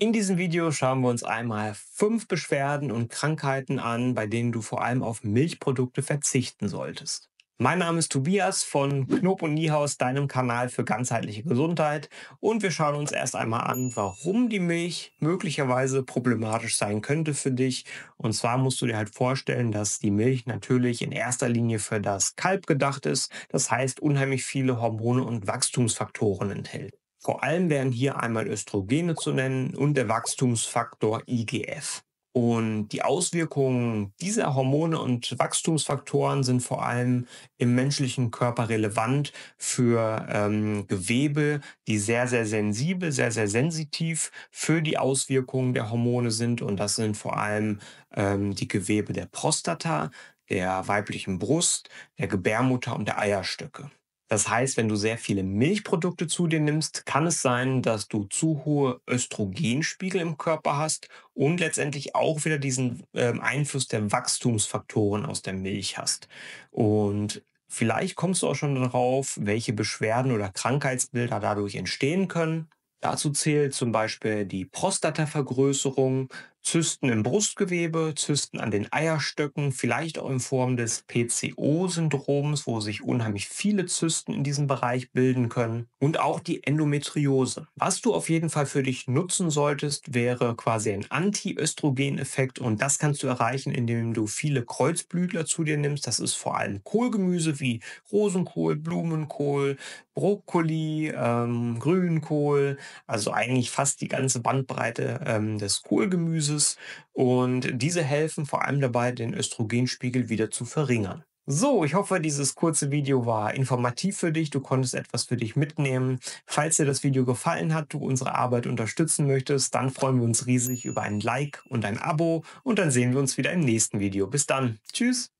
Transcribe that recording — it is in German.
In diesem Video schauen wir uns einmal fünf Beschwerden und Krankheiten an, bei denen du vor allem auf Milchprodukte verzichten solltest. Mein Name ist Tobias von Knob und Niehaus, deinem Kanal für ganzheitliche Gesundheit. Und wir schauen uns erst einmal an, warum die Milch möglicherweise problematisch sein könnte für dich. Und zwar musst du dir halt vorstellen, dass die Milch natürlich in erster Linie für das Kalb gedacht ist. Das heißt, unheimlich viele Hormone und Wachstumsfaktoren enthält. Vor allem wären hier einmal Östrogene zu nennen und der Wachstumsfaktor IGF. Und die Auswirkungen dieser Hormone und Wachstumsfaktoren sind vor allem im menschlichen Körper relevant für ähm, Gewebe, die sehr, sehr sensibel, sehr, sehr sensitiv für die Auswirkungen der Hormone sind. Und das sind vor allem ähm, die Gewebe der Prostata, der weiblichen Brust, der Gebärmutter und der Eierstöcke. Das heißt, wenn du sehr viele Milchprodukte zu dir nimmst, kann es sein, dass du zu hohe Östrogenspiegel im Körper hast und letztendlich auch wieder diesen ähm, Einfluss der Wachstumsfaktoren aus der Milch hast. Und vielleicht kommst du auch schon darauf, welche Beschwerden oder Krankheitsbilder dadurch entstehen können. Dazu zählt zum Beispiel die Prostatavergrößerung, Zysten im Brustgewebe, Zysten an den Eierstöcken, vielleicht auch in Form des PCO-Syndroms, wo sich unheimlich viele Zysten in diesem Bereich bilden können und auch die Endometriose. Was du auf jeden Fall für dich nutzen solltest, wäre quasi ein Anti-Östrogen-Effekt und das kannst du erreichen, indem du viele Kreuzblütler zu dir nimmst. Das ist vor allem Kohlgemüse wie Rosenkohl, Blumenkohl, Brokkoli, ähm, Grünkohl, also eigentlich fast die ganze Bandbreite ähm, des Kohlgemüses. Dialysis und diese helfen vor allem dabei, den Östrogenspiegel wieder zu verringern. So, ich hoffe, dieses kurze Video war informativ für dich. Du konntest etwas für dich mitnehmen. Falls dir das Video gefallen hat, du unsere Arbeit unterstützen möchtest, dann freuen wir uns riesig über ein Like und ein Abo und dann sehen wir uns wieder im nächsten Video. Bis dann. Tschüss.